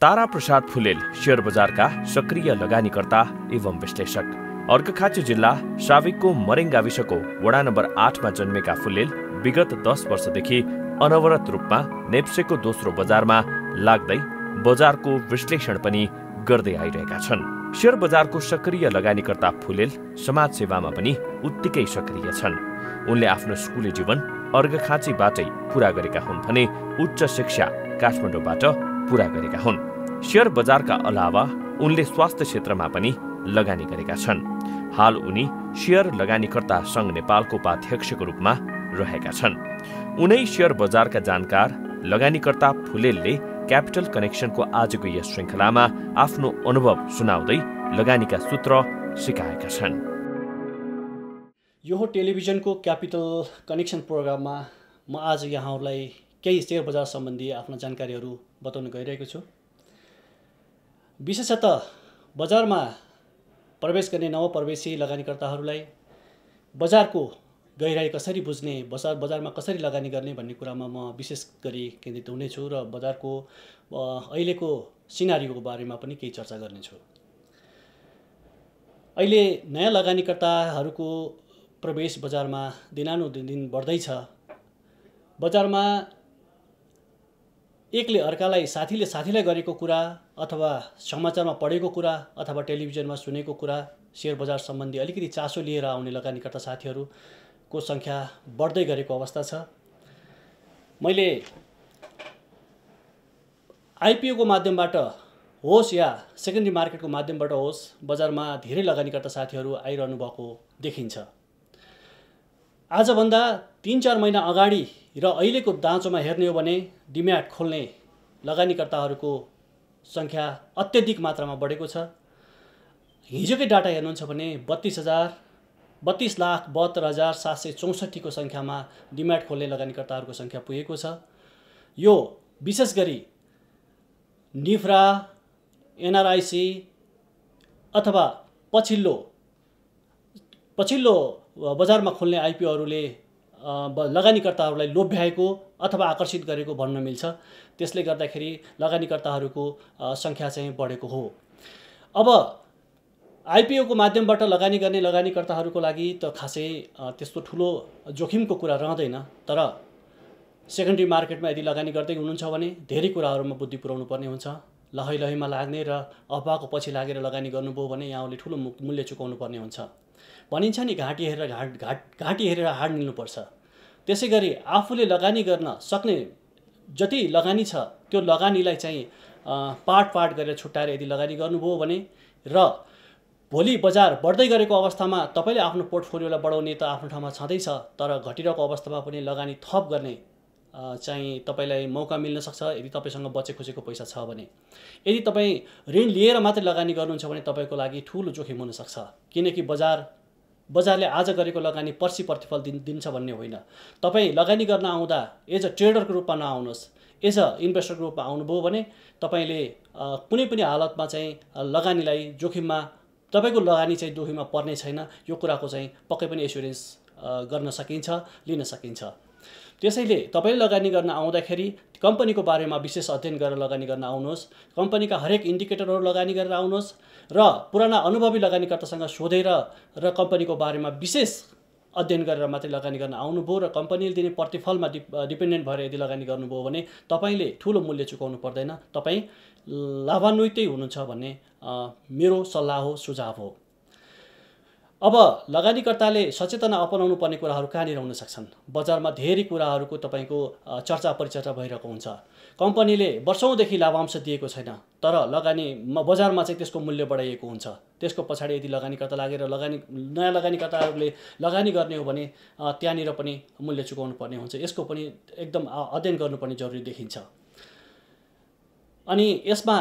तारा Prasad फुलेल share बजारका सक्रिय लगानीकर्ता एवं विश्लेषक अर्घखाँची जिल्ला साविकको मरेङ गाविसको वडा नम्बर आठमा जन्मेका फुलेल विगत दस वर्षदेखि अनवरत रूपमा नेप्सेको दोस्रो बजारमा लाग्दै बजारको विश्लेषण पनि गर्दै आइरहेका छन् सेयर बजारको सक्रिय लगानीकर्ता फुलेल समाजसेवामा पनि उत्तिकै सक्रिय छन् उनले आफ्नो स्कुली जीवन अर्घखाँचीबाटै पुरा गरेका हुन् भने उच्च शिक्षा काठमाडौँबाट पुरा गरेका हुन् सेयर बजारका अलावा उनले स्वास्थ्य क्षेत्रमा पनि लगानी गरेका छन् हाल उनी सेयर लगानीकर्ता सङ्घ नेपालको उपाध्यक्षको रूपमा रहेका छन् उनै सेयर बजारका जानकार लगानीकर्ता फुलेलले क्यापिटल कनेक्सनको आजको यस श्रृङ्खलामा आफ्नो अनुभव सुनाउँदै लगानीका सूत्र सिकाएका छन् यो टेलिभिजनको क्यापिटल कनेक्सन प्रोग्राममा म आज यहाँहरूलाई केही सेयर बजार सम्बन्धी आफ्ना जानकारीहरू बताउन गइरहेको छु विशेषतः बजारमा प्रवेश गर्ने नवप्रवेशी लगानीकर्ताहरूलाई बजारको गहिराई कसरी बुझ्ने बजार बजारमा कसरी लगानी गर्ने भन्ने कुरामा म विशेष गरी केन्द्रित हुनेछु र बजारको अहिलेको सिनारीको बारेमा पनि केही चर्चा गर्नेछु अहिले नयाँ लगानीकर्ताहरूको प्रवेश बजारमा दिनानुदिन बढ्दैछ बजारमा एकले अर्कालाई साथीले साथीलाई गरेको कुरा अथवा समाचारमा पढेको कुरा अथवा टेलिभिजनमा सुनेको कुरा सेयर बजार सम्बन्धी अलिकति चासो लिएर आउने लगानीकर्ता साथीहरूको सङ्ख्या बढ्दै गरेको अवस्था छ मैले आइपिओको माध्यमबाट होस् या सेकेन्डरी मार्केटको माध्यमबाट होस् बजारमा धेरै लगानीकर्ता साथीहरू आइरहनु भएको देखिन्छ आजभन्दा तिन चार महिना अगाडि र अहिलेको दाँचोमा हेर्ने हो भने डिम्याट खोल्ने लगानीकर्ताहरूको सङ्ख्या अत्यधिक मात्रामा बढेको छ हिजोकै डाटा हेर्नुहुन्छ भने बत्तिस हजार बत्तिस लाख बहत्तर हजार सात सय चौसठीको सङ्ख्यामा डिम्याट खोल्ने लगानीकर्ताहरूको सङ्ख्या पुगेको छ यो विशेष गरी निफ्रा एनआरआइसी अथवा पछिल्लो पछिल्लो बजारमा खोल्ने आइपिओहरूले लगानीकर्ताहरूलाई लोभ्याएको अथवा आकर्षित गरेको भन्न मिल्छ त्यसले गर्दाखेरि लगानीकर्ताहरूको सङ्ख्या चाहिँ बढेको हो अब आइपिओको माध्यमबाट लगानी गर्ने लगानीकर्ताहरूको लागि त खासै त्यस्तो ठुलो जोखिमको कुरा रहँदैन तर सेकेन्ड्री मार्केटमा यदि लगानी गर्दै हुनुहुन्छ भने धेरै कुराहरूमा बुद्धि पुऱ्याउनु पर्ने हुन्छ लहै लहैमा लाग्ने र अफवाको पछि लागेर लगानी गर्नुभयो भने यहाँले ठुलो मूल्य चुकाउनु पर्ने हुन्छ भनिन्छ नि घाँटी हेरेर घाँट घाट घाँटी हेरेर हाड निल्नुपर्छ त्यसै गरी आफूले लगानी गर्न सक्ने जति लगानी छ त्यो लगानीलाई चाहिँ पार्ट पार्ट गरेर छुट्टाएर यदि लगानी गर्नुभयो भने र भोलि बजार बढ्दै गरेको अवस्थामा तपाईँले आफ्नो पोर्टफोलियोलाई बढाउने त आफ्नो ठाउँमा छँदैछ तर घटिरहेको अवस्थामा पनि लगानी थप गर्ने चाहिँ तपाईँलाई मौका मिल्न सक्छ यदि तपाईँसँग बचे खुसेको पैसा छ भने यदि तपाईँ ऋण लिएर मात्रै लगानी गर्नुहुन्छ भने तपाईँको लागि ठुलो जोखिम हुनसक्छ किनकि बजार बजारले आज गरेको लगानी पर्सि प्रतिफल दिन दिन्छ भन्ने होइन तपाईँ लगानी गर्न आउँदा एज अ ट्रेडरको रूपमा नआउनुहोस् एज अ इन्भेस्टरको रूपमा आउनुभयो भने तपाईँले कुनै पनि हालतमा चाहिँ लगानीलाई जोखिममा तपाईँको लगानी चाहिँ जोखिममा पर्ने छैन यो कुराको चाहिँ पक्कै पनि एस्योरेन्स गर्न सकिन्छ लिन सकिन्छ त्यसैले तपाईँ लगानी गर्न आउँदाखेरि कम्पनीको बारेमा विशेष अध्ययन गरेर लगानी गर्न आउनुहोस् कम्पनीका हरेक इन्डिकेटरहरू लगानी गरेर आउनुहोस् र पुराना अनुभवी लगानीकर्तासँग सोधेर र कम्पनीको बारेमा विशेष अध्ययन गरेर मात्रै लगानी गर्न आउनुभयो र कम्पनीले दिने प्रतिफलमा डि डिपेन्डेन्ट भएर यदि लगानी गर्नुभयो भने तपाईँले ठुलो मूल्य चुकाउनु पर्दैन तपाईँ लाभान्वितै हुनुहुन्छ भन्ने मेरो सल्लाह हो सुझाव हो अब लगानीकर्ताले सचेतना अपनाउनु पर्ने कुराहरू कहाँनिर हुन सक्छन् बजारमा धेरै कुराहरूको तपाईँको चर्चा परिचर्चा भइरहेको हुन्छ कम्पनीले वर्षौँदेखि लाभांश दिएको छैन तर लगानी बजारमा चाहिँ त्यसको मूल्य बढाइएको हुन्छ त्यसको पछाडि यदि लगानीकर्ता लागेर लगानी नयाँ लगानीकर्ताहरूले लगानी गर्ने हो भने त्यहाँनिर पनि मूल्य चुकाउनु पर्ने हुन्छ यसको पनि एकदम अध्ययन गर्नुपर्ने जरुरी देखिन्छ अनि यसमा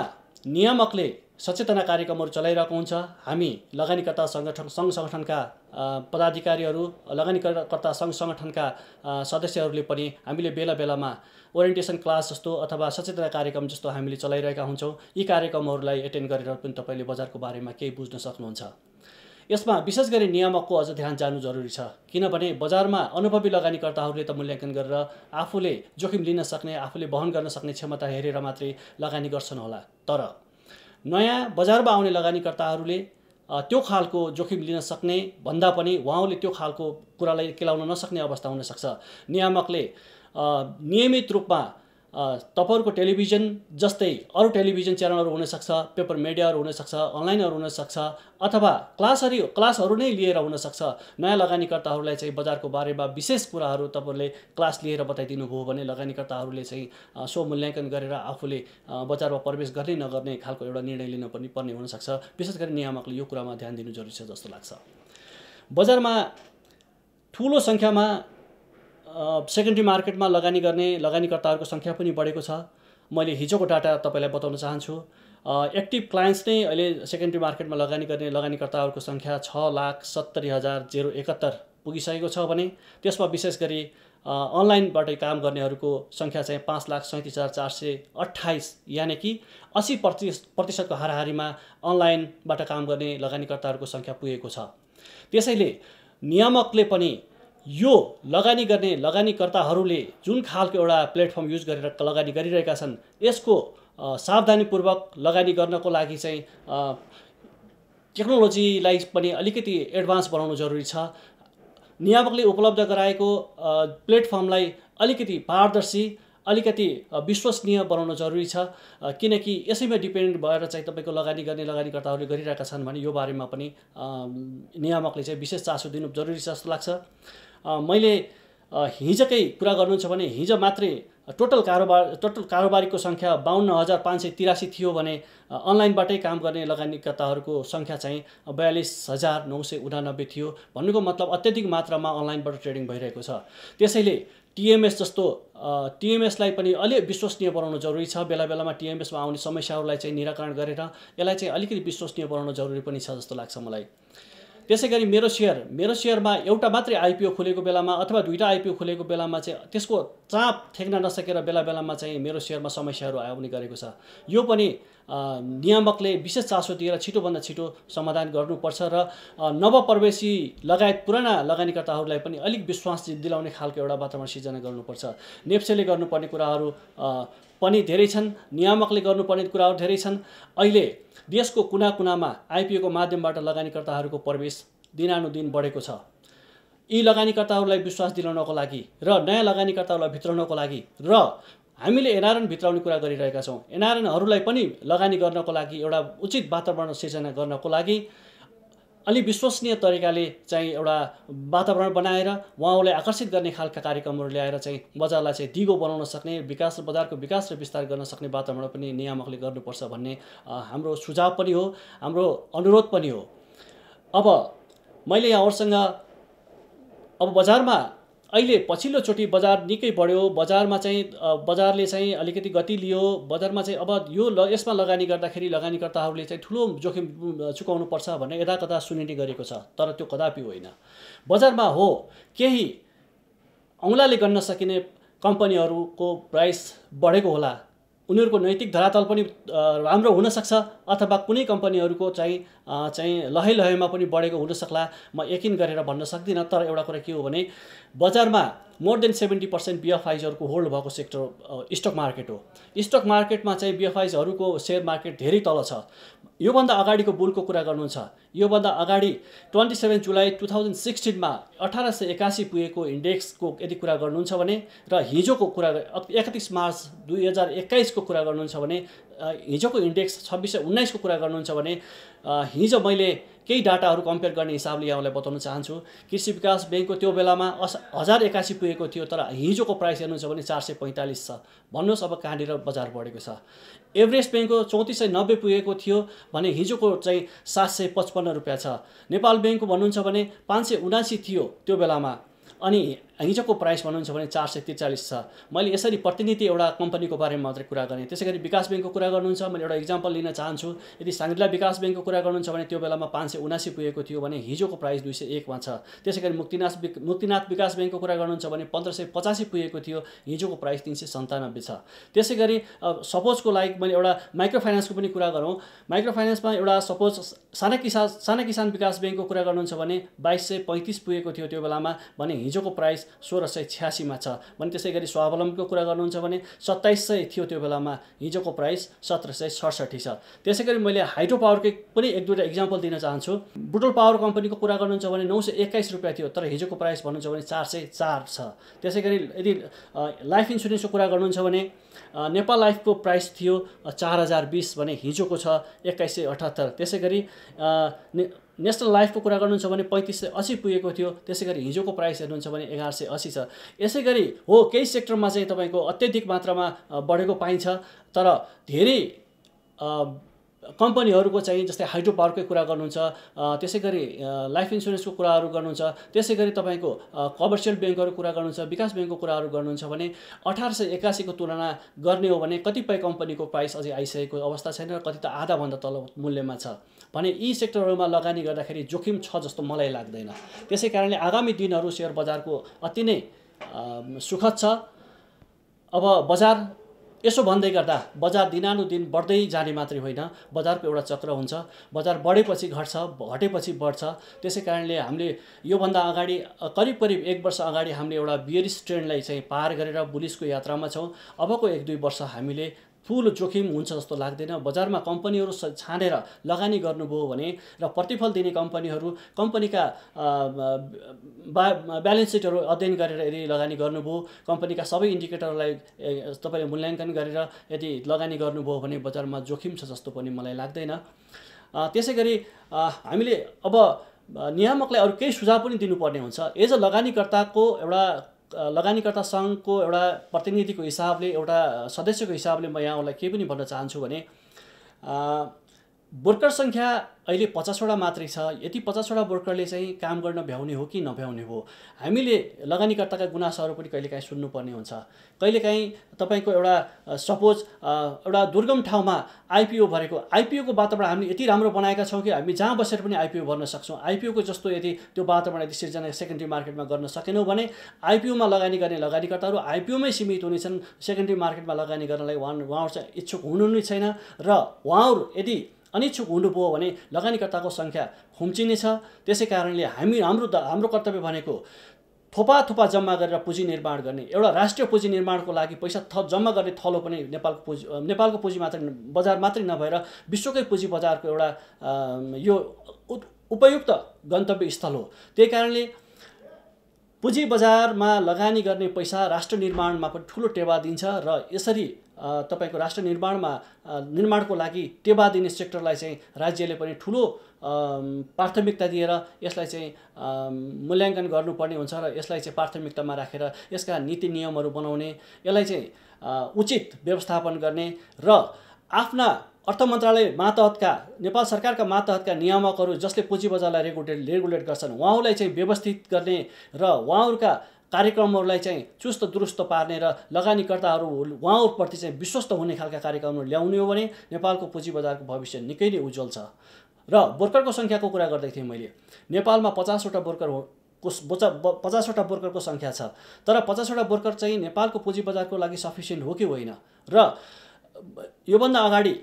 नियामकले सचेतना कार्यक्रमहरू चलाइरहेको हुन्छ हामी लगानीकर्ता सङ्गठन सङ्घ सङ्गठनका पदाधिकारीहरू लगानीकर्ता सङ्घ सङ्गठनका सदस्यहरूले पनि हामीले बेला बेलामा ओरिएन्टेसन क्लास जस्तो अथवा सचेतना कार्यक्रम जस्तो हामीले चलाइरहेका हुन्छौँ यी कार्यक्रमहरूलाई एटेन्ड गरेर पनि तपाईँले बजारको बारेमा केही बुझ्न सक्नुहुन्छ यसमा विशेष गरी नियामकको अझ ध्यान जानु जरुरी छ किनभने बजारमा अनुभवी लगानीकर्ताहरूले त मूल्याङ्कन गरेर आफूले जोखिम लिन सक्ने आफूले वहन गर्न सक्ने क्षमता हेरेर मात्रै लगानी गर्छन् होला तर नयाँ बजारमा आउने लगानीकर्ताहरूले त्यो खालको जोखिम लिन सक्ने भन्दा पनि उहाँहरूले त्यो खालको कुरालाई केलाउन नसक्ने अवस्था हुनसक्छ नियामकले नियमित रूपमा तपाईँहरूको टेलिभिजन जस्तै अरू टेलिभिजन च्यानलहरू हुनसक्छ पेपर मिडियाहरू हुनसक्छ अनलाइनहरू हुनसक्छ अथवा क्लासहरू क्लासहरू नै लिएर हुनसक्छ नयाँ लगानीकर्ताहरूलाई चाहिँ बजारको बारेमा विशेष कुराहरू तपाईँहरूले क्लास लिएर बताइदिनु भयो भने लगानीकर्ताहरूले चाहिँ सो मूल्याङ्कन गरेर आफूले बजारमा प्रवेश गर्ने नगर्ने खालको एउटा निर्णय लिन पनि पर्ने हुनसक्छ विशेष गरी नियामकले यो कुरामा ध्यान दिनु जरुरी छ जस्तो लाग्छ बजारमा ठुलो सङ्ख्यामा सेकेन्ड्री मार्केटमा लगानी गर्ने लगानीकर्ताहरूको सङ्ख्या पनि बढेको छ मैले हिजोको डाटा तपाईँलाई बताउन चाहन्छु एक्टिभ क्लायन्ट्स नै अहिले सेकेन्ड्री मार्केटमा लगानी गर्ने लगानीकर्ताहरूको सङ्ख्या छ लाख सत्तरी हजार जेरो एकात्तर पुगिसकेको छ भने त्यसमा विशेष गरी अनलाइनबाटै काम गर्नेहरूको सङ्ख्या चाहिँ पाँच लाख सैँतिस हजार चार सय अठाइस यानि कि असी प्रति प्रतिशतको हाराहारीमा अनलाइनबाट काम गर्ने लगानीकर्ताहरूको सङ्ख्या पुगेको छ त्यसैले नियामकले पनि यो लगानी गर्ने लगानीकर्ताहरूले जुन खालको एउटा प्लेटफर्म युज गरेर लगानी गरिरहेका छन् यसको सावधानीपूर्वक लगानी गर्नको लागि चाहिँ टेक्नोलोजीलाई पनि अलिकति एडभान्स बनाउनु जरुरी छ नियामकले उपलब्ध गराएको प्लेटफर्मलाई अलिकति पारदर्शी अलिकति विश्वसनीय बनाउन जरुरी छ किनकि यसैमा डिपेन्ड भएर चाहिँ तपाईँको लगानी गर्ने लगानीकर्ताहरूले गरिरहेका छन् भने यो बारेमा पनि नियामकले चाहिँ विशेष चासो दिनु जरुरी छ जस्तो लाग्छ मैले हिजकै कुरा गर्नुहुन्छ भने हिजो मात्रै टोटल कारोबार टोटल कारोबारीको सङ्ख्या बाहन्न हजार पाँच सय तिरासी थियो भने अनलाइनबाटै काम गर्ने लगानीकर्ताहरूको सङ्ख्या चाहिँ बयालिस हजार नौ सय उनानब्बे थियो भन्नुको मतलब अत्यधिक मात्रामा अनलाइनबाट ट्रेडिङ भइरहेको छ त्यसैले टिएमएस जस्तो टिएमएसलाई पनि अलि विश्वसनीय बनाउनु जरुरी छ बेला बेलामा टिएमएसमा आउने समस्याहरूलाई चाहिँ निराकरण गरेर यसलाई चाहिँ अलिकति विश्वसनीय बनाउनु जरुरी पनि छ जस्तो लाग्छ मलाई त्यसै गरी मेरो सेयर मेरो सेयरमा एउटा मात्रै आइपिओ खोलेको बेलामा अथवा दुईवटा आइपिओ खोलेको बेलामा चाहिँ त्यसको चाप ठेक्न नसकेर बेला बेलामा चाहिँ मेरो सेयरमा समस्याहरू आउने गरेको छ यो पनि नियामकले विशेष चासो दिएर छिटोभन्दा छिटो समाधान गर्नुपर्छ र नवप्रवेशी लगायत पुराना लगानीकर्ताहरूलाई पनि अलिक विश्वास दिलाउने खालको एउटा वातावरण सिर्जना गर्नुपर्छ नेप्सेले गर्नुपर्ने कुराहरू पनि धेरै छन् नियामकले गर्नुपर्ने कुराहरू धेरै छन् अहिले देशको कुना कुनामा आइपिओको माध्यमबाट लगानीकर्ताहरूको प्रवेश दिनानुदिन बढेको छ यी लगानीकर्ताहरूलाई विश्वास दिलाउनको लागि र नयाँ लगानीकर्ताहरूलाई भित्राउनको लागि र हामीले एनआरएन भित्राउने कुरा गरिरहेका छौँ एनआरएनहरूलाई पनि लगानी गर्नको लागि एउटा उचित वातावरण सिर्जना गर्नको लागि अलि विश्वसनीय तरिकाले चाहिँ एउटा वातावरण बनाएर उहाँहरूलाई आकर्षित गर्ने खालका कार्यक्रमहरू ल्याएर चाहिँ बजारलाई चाहिँ दिगो बनाउन सक्ने विकास बजारको विकास र विस्तार गर्न सक्ने वातावरण पनि नियामकले गर्नुपर्छ भन्ने हाम्रो सुझाव पनि हो हाम्रो अनुरोध पनि हो अब मैले यहाँहरूसँग अब बजारमा अहिले पछिल्लोचोटि बजार निकै बढ्यो बजारमा चाहिँ बजारले चाहिँ अलिकति गति लियो बजारमा चाहिँ अब यो ल यसमा लगानी गर्दाखेरि लगानीकर्ताहरूले चाहिँ ठुलो जोखिम चुकाउनुपर्छ भन्ने यता कता सुनिने गरेको छ तर त्यो कदापि होइन बजारमा हो केही औँलाले गर्न सकिने कम्पनीहरूको प्राइस बढेको होला उनीहरूको नैतिक धरातल पनि राम्रो हुनसक्छ अथवा कुनै कम्पनीहरूको चाहिँ चाहिँ लहै लहैमा पनि बढेको हुनसक्ला म यकिन गरेर भन्न सक्दिनँ तर एउटा कुरा के हो भने बजारमा मोर देन सेभेन्टी पर्सेन्ट बिएफआइजहरूको होल्ड भएको सेक्टर स्टक मार्केट हो स्टक मार्केटमा चाहिँ बिएफआइजहरूको सेयर मार्केट धेरै तल छ योभन्दा अगाडिको बुलको कुरा गर्नुहुन्छ योभन्दा अगाडि twenty seven July two thousand सिक्सटिनमा अठार सय एकासी पुगेको इन्डेक्सको यदि कुरा गर्नुहुन्छ भने र हिजोको कुरा एकतिस मार्च दुई हजार एक्काइसको कुरा गर्नुहुन्छ भने हिजोको इन्डेक्स छब्बिस सय उन्नाइसको कुरा गर्नुहुन्छ भने हिजो मैले केही डाटाहरू कम्पेयर गर्ने हिसाबले यहाँलाई बताउन चाहन्छु कृषि विकास ब्याङ्कको त्यो बेलामा अस हजार एकासी पुगेको थियो तर हिजोको प्राइस हेर्नुहुन्छ भने चार सय पैँतालिस छ भन्नुहोस् अब कहाँनिर बजार बढेको छ एभरेस्ट ब्याङ्कको चौतिस सय नब्बे पुगेको थियो भने हिजोको चाहिँ सात सय पचपन्न रुपियाँ छ नेपाल ब्याङ्कको भन्नुहुन्छ भने पाँच सय उनासी थियो त्यो बेलामा अनि हिजोको प्राइस भन्नुहुन्छ भने चार सय त्रिचालिस छ मैले यसरी प्रतिनिधि एउटा कम्पनीको बारेमा मात्रै कुरा गरेँ त्यसै गरी विकास ब्याङ्कको कुरा गर्नुहुन्छ मैले एउटा इक्जाम्पल लिन चाहन्छु यदि साङ्ग्रिला विकास ब्याङ्कको कुरा गर्नुहुन्छ भने त्यो बेलामा पाँच सय उनासी पुगेको थियो भने हिजोको प्राइस दुई सय एकमा छ त्यसै गरी मुक्तिनाथ मुक्तिनाथ विकास ब्याङ्कको कुरा गर्नुहुन्छ भने पन्ध्र सय पचासी पुगेको थियो हिजोको प्राइस तिन सय सन्तानब्बे छ त्यसै गरी सपोजको लागि मैले एउटा माइक्रो फाइनेन्सको पनि कुरा गरौँ माइक्रो फाइनेन्समा एउटा सपोज साना किसान साना किसान विकास ब्याङ्कको कुरा गर्नुहुन्छ भने बाइस सय पैँतिस पुगेको थियो त्यो बेलामा भने हिजोको प्राइस सोह्र सय छ्यासीमा छ भने त्यसै गरी स्वावलम्बीको कुरा गर्नुहुन्छ भने सत्ताइस सय थियो त्यो बेलामा हिजोको प्राइस सत्र सय सडसठी छ त्यसै गरी मैले हाइड्रो पावरकै पनि एक दुईवटा इक्जाम्पल दिन चाहन्छु बुटल पावर कम्पनीको कुरा गर्नुहुन्छ भने नौ सय एक्काइस रुपियाँ थियो तर हिजोको प्राइस भन्नुहुन्छ भने चार सय चार छ त्यसै गरी यदि लाइफ इन्सुरेन्सको कुरा गर्नुहुन्छ भने नेपाल लाइफको प्राइस थियो चार हजार बिस भने हिजोको छ एक्काइस सय अठहत्तर त्यसै गरी नेसनल लाइफको कुरा गर्नुहुन्छ भने पैँतिस सय असी पुगेको थियो त्यसै गरी हिजोको प्राइस हेर्नुहुन्छ भने एघार सय असी छ यसै गरी हो केही सेक्टरमा चाहिँ तपाईँको अत्यधिक मात्रामा बढेको पाइन्छ तर धेरै कम्पनीहरूको चाहिँ जस्तै हाइड्रो पावरकै कुरा गर्नुहुन्छ त्यसै गरी लाइफ इन्सुरेन्सको कुराहरू गर्नुहुन्छ त्यसै गरी तपाईँको कमर्सियल ब्याङ्कहरू कुरा गर्नुहुन्छ विकास ब्याङ्कको कुराहरू गर्नुहुन्छ भने अठार सय एकासीको तुलना गर्ने हो भने कतिपय कम्पनीको प्राइस अझै आइसकेको अवस्था छैन र कति त आधाभन्दा तल मूल्यमा छ भने यी सेक्टरहरूमा लगानी गर्दाखेरि जोखिम छ जस्तो मलाई लाग्दैन त्यसै कारणले आगामी दिनहरू सेयर बजारको अति नै सुखद छ अब बजार यसो भन्दै गर्दा बजार दिनानुदिन बढ्दै जाने मात्रै होइन बजारको एउटा चक्र हुन्छ बजार बढेपछि घट्छ घटेपछि बढ्छ त्यसै कारणले हामीले योभन्दा अगाडि करिब करिब एक वर्ष अगाडि हामीले एउटा बियरिस ट्रेन्डलाई चाहिँ पार गरेर बुलिसको यात्रामा छौँ अबको एक दुई वर्ष हामीले ठुलो जोखिम हुन्छ जस्तो लाग्दैन बजारमा कम्पनीहरू छानेर लगानी गर्नुभयो भने र प्रतिफल दिने कम्पनीहरू कम्पनीका बा ब्यालेन्स सिटहरू अध्ययन गरेर यदि लगानी गर्नुभयो कम्पनीका सबै इन्डिकेटरलाई तपाईँले मूल्याङ्कन गरेर यदि लगानी गर्नुभयो भने बजारमा जोखिम छ जस्तो पनि मलाई लाग्दैन त्यसै गरी हामीले अब नियामकलाई अरू केही सुझाव पनि दिनुपर्ने हुन्छ एज अ लगानीकर्ताको एउटा लगानीकर्ता सङ्घको एउटा प्रतिनिधिको हिसाबले एउटा सदस्यको हिसाबले म यहाँहरूलाई के पनि भन्न चाहन्छु भने वर्कर सङ्ख्या अहिले पचासवटा मात्रै छ यति पचासवटा वर्करले चाहिँ काम गर्न भ्याउने हो कि नभ्याउने हो हामीले लगानीकर्ताका गुनासाहरू पनि कहिलेकाहीँ सुन्नुपर्ने हुन्छ कहिलेकाहीँ तपाईँको एउटा सपोज एउटा दुर्गम ठाउँमा आइपिओ भरेको आइपिओको वातावरण हामीले यति राम्रो बनाएका छौँ कि हामी जहाँ बसेर पनि आइपिओ भर्न सक्छौँ आइपिओको जस्तो यदि त्यो वातावरण यदि सिर्जना सेकेन्ड्री मार्केटमा गर्न सकेनौँ भने आइपिओमा लगानी गर्ने लगानीकर्ताहरू आइपिओमै सीमित हुनेछन् सेकेन्ड्री मार्केटमा लगानी गर्नलाई उहाँ उहाँहरू चाहिँ इच्छुक हुनु नै छैन र उहाँहरू यदि अनिच्छुक हुनुभयो भने लगानीकर्ताको सङ्ख्या छ त्यसै कारणले हामी हाम्रो हाम्रो कर्तव्य भनेको थोपा थोपा जम्मा गरेर पुँजी निर्माण गर्ने एउटा राष्ट्रिय पुँजी निर्माणको लागि पैसा थप जम्मा गर्ने थलो पनि नेपालको पुँजी नेपालको पुँजी मात्र बजार मात्रै नभएर विश्वकै पुँजी बजारको एउटा यो उपयुक्त गन्तव्य स्थल हो त्यही कारणले पुँजी बजारमा लगानी गर्ने पैसा राष्ट्र निर्माणमा पनि ठुलो टेवा दिन्छ र यसरी तपाईँको राष्ट्र निर्माणमा निर्माणको लागि टेवा दिने सेक्टरलाई चाहिँ राज्यले पनि ठुलो प्राथमिकता दिएर यसलाई चाहिँ मूल्याङ्कन गर्नुपर्ने हुन्छ र यसलाई चाहिँ प्राथमिकतामा राखेर यसका नीति नियमहरू बनाउने यसलाई चाहिँ उचित व्यवस्थापन गर्ने र आफ्ना अर्थ मन्त्रालय मातहतका नेपाल सरकारका मातहतका नियामकहरू जसले पुँजी बजारलाई रेगुलेट रेगुलेट गर्छन् उहाँहरूलाई चाहिँ व्यवस्थित गर्ने र उहाँहरूका कार्यक्रमहरूलाई चाहिँ चुस्त दुरुस्त पार्ने र लगानीकर्ताहरू उहाँहरूप्रति चाहिँ विश्वस्त हुने खालका कार्यक्रमहरू ल्याउने हो भने नेपालको पुँजी बजारको भविष्य निकै नै उज्जवल छ र बोर्करको सङ्ख्याको कुरा गर्दै थिएँ मैले नेपालमा पचासवटा बोर्कर हो कोस बोचा पचासवटा बोर्करको सङ्ख्या छ तर पचासवटा बोर्कर चाहिँ नेपालको पुँजी बजारको लागि सफिसियन्ट हो कि होइन र योभन्दा अगाडि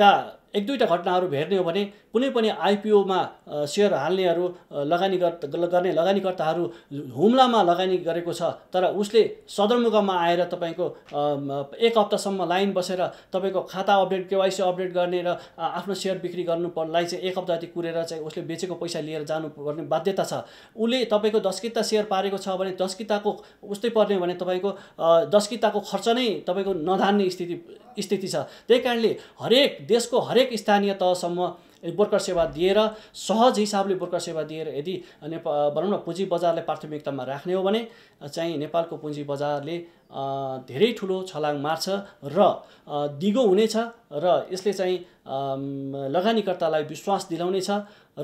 का एक दुईवटा घटनाहरू भेट्ने हो भने कुनै पनि आइपिओमा सेयर हाल्नेहरू लगानी गर्ने लगानीकर्ताहरू हुम्लामा लगानी गरेको छ तर उसले सदरमुकाममा आएर तपाईँको एक हप्तासम्म लाइन बसेर तपाईँको खाता अपडेट केवाइसी अपडेट गर्ने र आफ्नो सेयर बिक्री गर्नु पर्नलाई चाहिँ एक हप्ता जति कुरेर चाहिँ उसले बेचेको पैसा लिएर जानुपर्ने बाध्यता छ उसले तपाईँको दस किता सेयर पारेको छ भने दस किताको उस्तै पर्ने भने तपाईँको दस किताको खर्च नै तपाईँको नधान्ने स्थिति स्थिति छ त्यही कारणले हरेक देशको हरेक स्थानीय तहसम्म ब्रोकर सेवा दिएर सहज हिसाबले ब्रोकर सेवा दिएर यदि नेपाल भनौँ न पुँजी बजारलाई प्राथमिकतामा राख्ने हो भने चाहिँ नेपालको पुँजी बजारले धेरै ठुलो छलाङ मार्छ र दिगो हुनेछ र यसले चाहिँ लगानीकर्तालाई विश्वास दिलाउनेछ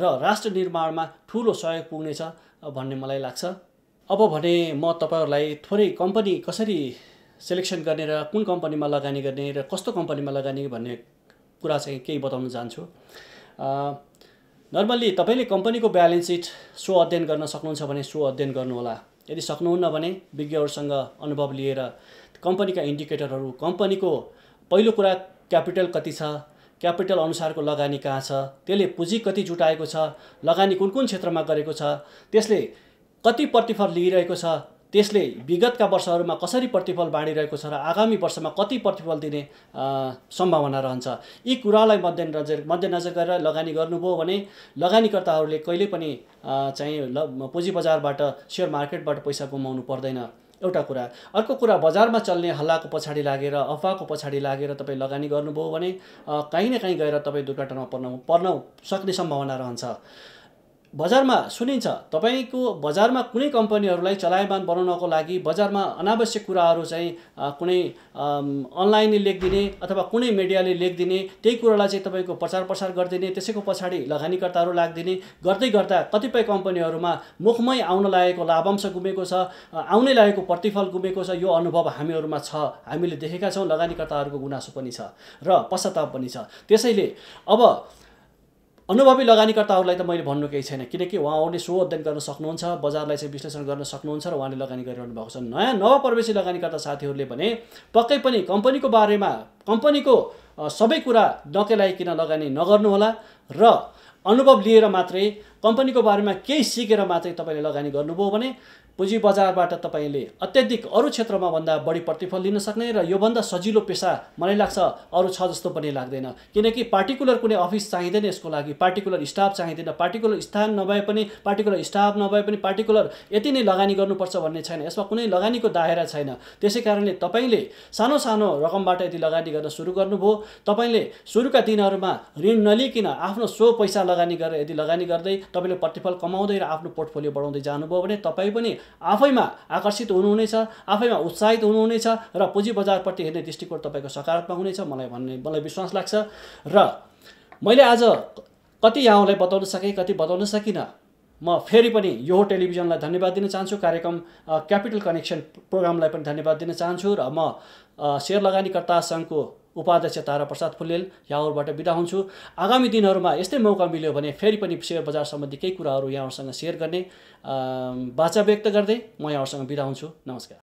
र राष्ट्र निर्माणमा ठुलो सहयोग पुग्नेछ भन्ने मलाई लाग्छ अब भने म तपाईँहरूलाई थोरै कम्पनी कसरी सेलेक्सन गर्ने र कुन कम्पनीमा लगानी गर्ने र कस्तो कम्पनीमा लगानी भन्ने कुरा चाहिँ केही बताउन चाहन्छु नर्मल्ली तपाईँले कम्पनीको ब्यालेन्स सिट सो अध्ययन गर्न सक्नुहुन्छ भने सो अध्ययन गर्नुहोला यदि सक्नुहुन्न भने विज्ञहरूसँग अनुभव लिएर कम्पनीका इन्डिकेटरहरू कम्पनीको पहिलो कुरा क्यापिटल कति छ क्यापिटल अनुसारको लगानी कहाँ छ त्यसले पुँजी कति जुटाएको छ लगानी कुन कुन क्षेत्रमा गरेको छ त्यसले कति प्रतिफल लिइरहेको छ त्यसले विगतका वर्षहरूमा कसरी प्रतिफल बाँडिरहेको छ र आगामी वर्षमा कति प्रतिफल दिने सम्भावना रहन्छ यी कुरालाई मध्यनजर मध्यनजर गरेर लगानी गर्नुभयो भने लगानीकर्ताहरूले कहिले पनि चाहिँ ल पुँजी बजारबाट सेयर मार्केटबाट पैसा गुमाउनु पर्दैन एउटा कुरा अर्को कुरा बजारमा चल्ने हल्लाको पछाडि लागेर अफवाहको पछाडि लागेर तपाईँ लगानी गर्नुभयो भने काहीँ न काहीँ गएर तपाईँ दुर्घटनामा पर्न पर्न सक्ने सम्भावना रहन्छ बजारमा सुनिन्छ तपाईँको बजारमा कुनै कम्पनीहरूलाई चलायमान बनाउनको लागि बजारमा अनावश्यक कुराहरू चाहिँ कुनै अनलाइनले लेखिदिने अथवा कुनै मिडियाले लेखिदिने त्यही कुरालाई चाहिँ तपाईँको प्रचार प्रसार गरिदिने त्यसैको पछाडि लगानीकर्ताहरू लागिदिने गर्दै गर्दा कतिपय कम्पनीहरूमा मुखमै आउन लागेको लाभांश गुमेको छ आउनै लागेको प्रतिफल गुमेको छ यो अनुभव हामीहरूमा छ हामीले देखेका छौँ लगानीकर्ताहरूको गुनासो पनि छ र पश्चाताप पनि छ त्यसैले अब अनुभवी लगानीकर्ताहरूलाई त मैले भन्नु केही छैन किनकि उहाँहरूले सो अध्ययन गर्न सक्नुहुन्छ बजारलाई चाहिँ विश्लेषण गर्न सक्नुहुन्छ र उहाँले लगानी गरिरहनु भएको छ नयाँ नवप्रवेशी लगानीकर्ता साथीहरूले भने पक्कै पनि कम्पनीको बारेमा कम्पनीको सबै कुरा नकेलाइकन लगानी नगर्नुहोला र अनुभव लिएर मात्रै कम्पनीको बारेमा केही सिकेर मात्रै तपाईँले लगानी गर्नुभयो भने पुँजी बजारबाट तपाईँले अत्याधिक अरू क्षेत्रमा भन्दा बढी प्रतिफल लिन सक्ने र योभन्दा सजिलो पेसा मलाई लाग्छ अरू छ जस्तो पनि लाग्दैन किनकि पार्टिकुलर कुनै अफिस चाहिँदैन यसको लागि पार्टिकुलर स्टाफ चाहिँदैन पार्टिकुलर स्थान नभए पनि पार्टिकुलर स्टाफ नभए पनि पार्टिकुलर यति नै लगानी गर्नुपर्छ भन्ने छैन यसमा कुनै लगानीको दायरा छैन त्यसै कारणले तपाईँले सानो सानो रकमबाट यदि लगानी गर्न सुरु गर्नुभयो तपाईँले सुरुका दिनहरूमा ऋण नलिकन आफ्नो सो पैसा लगानी गरेर यदि लगानी गर्दै तपाईँले प्रतिफल कमाउँदै र आफ्नो पोर्टफोलियो बढाउँदै जानुभयो भने तपाईँ पनि आफैमा आकर्षित हुनुहुनेछ आफैमा उत्साहित हुनुहुनेछ र पुँजी बजारप्रति हेर्ने दृष्टिकोण तपाईँको सकारात्मक हुनेछ मलाई भन्ने मलाई विश्वास लाग्छ र मैले आज कति यहाँलाई बताउन सकेँ कति बताउन सकिनँ म फेरि पनि यो टेलिभिजनलाई धन्यवाद दिन चाहन्छु कार्यक्रम क्यापिटल कनेक्सन प्रोग्रामलाई पनि धन्यवाद दिन चाहन्छु र म सेयर लगानीकर्ता सङ्घको उपाध्यक्ष प्रसाद फुलेल यहाँहरूबाट बिदा हुन्छु आगामी दिनहरूमा यस्तै मौका मिल्यो भने फेरि पनि सेयर बजार सम्बन्धी केही कुराहरू यहाँहरूसँग सेयर गर्ने बाचा व्यक्त गर्दै म यहाँहरूसँग बिदा हुन्छु नमस्कार